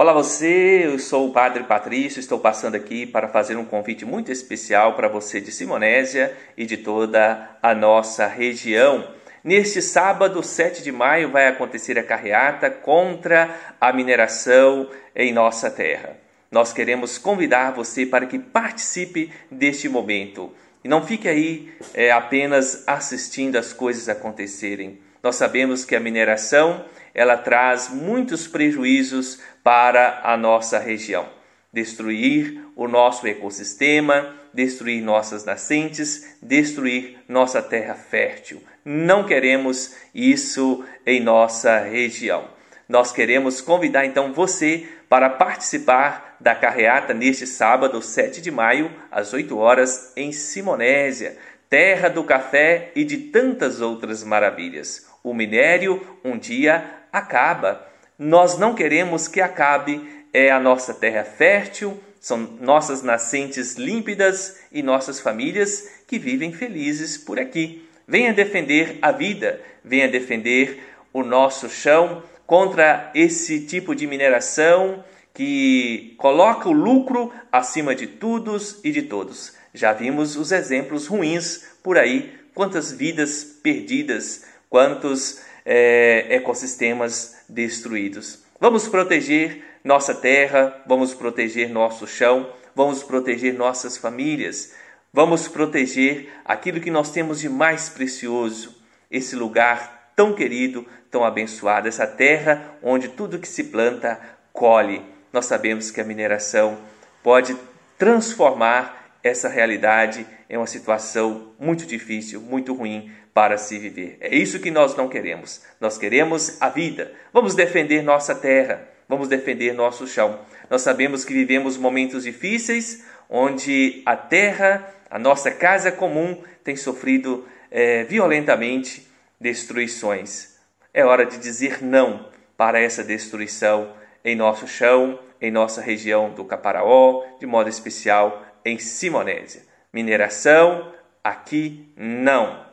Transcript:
Olá você, eu sou o Padre Patrício, estou passando aqui para fazer um convite muito especial para você de Simonésia e de toda a nossa região. Neste sábado, 7 de maio, vai acontecer a carreata contra a mineração em nossa terra. Nós queremos convidar você para que participe deste momento. E não fique aí é, apenas assistindo as coisas acontecerem. Nós sabemos que a mineração ela traz muitos prejuízos para a nossa região. Destruir o nosso ecossistema, destruir nossas nascentes, destruir nossa terra fértil. Não queremos isso em nossa região. Nós queremos convidar então você para participar da carreata neste sábado, 7 de maio, às 8 horas, em Simonésia terra do café e de tantas outras maravilhas. O minério um dia acaba. Nós não queremos que acabe. É a nossa terra fértil, são nossas nascentes límpidas e nossas famílias que vivem felizes por aqui. Venha defender a vida, venha defender o nosso chão contra esse tipo de mineração que coloca o lucro acima de tudo e de todos. Já vimos os exemplos ruins por aí, quantas vidas perdidas, quantos é, ecossistemas destruídos. Vamos proteger nossa terra, vamos proteger nosso chão, vamos proteger nossas famílias, vamos proteger aquilo que nós temos de mais precioso, esse lugar tão querido, tão abençoado, essa terra onde tudo que se planta colhe nós sabemos que a mineração pode transformar essa realidade em uma situação muito difícil, muito ruim para se viver. É isso que nós não queremos. Nós queremos a vida. Vamos defender nossa terra, vamos defender nosso chão. Nós sabemos que vivemos momentos difíceis onde a terra, a nossa casa comum, tem sofrido é, violentamente destruições. É hora de dizer não para essa destruição em nosso chão, em nossa região do Caparaó, de modo especial em Simonésia. Mineração, aqui não.